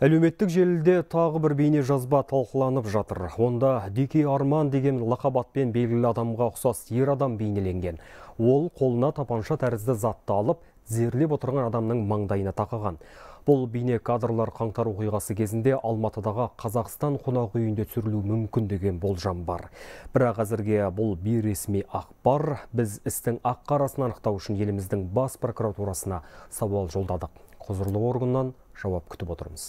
Әлеуметтік желіде тағы бір бейне жазба талқыланып жатыр. Онда Дикей Арман деген лақабатпен белгілі адамға ұқсас ер адам бейнеленген. Ол қолына тапанша тәрізді затты алып, зерлеп отырған адамның маңдайына тақаған. Бұл бейне кадрлар қаңтар оқиғасы кезінде Алматыдағы Қазақстан қонақ үйінде түсірілуі мүмкін деген болжам бар. Бірақ әзірге бұл бейресми ақпар біз істің ақ қарасын анықтау үшін еліміздің бас прокуратурасына сауал жолдадық. Құзырлы органнан жауап күтіп отырмыз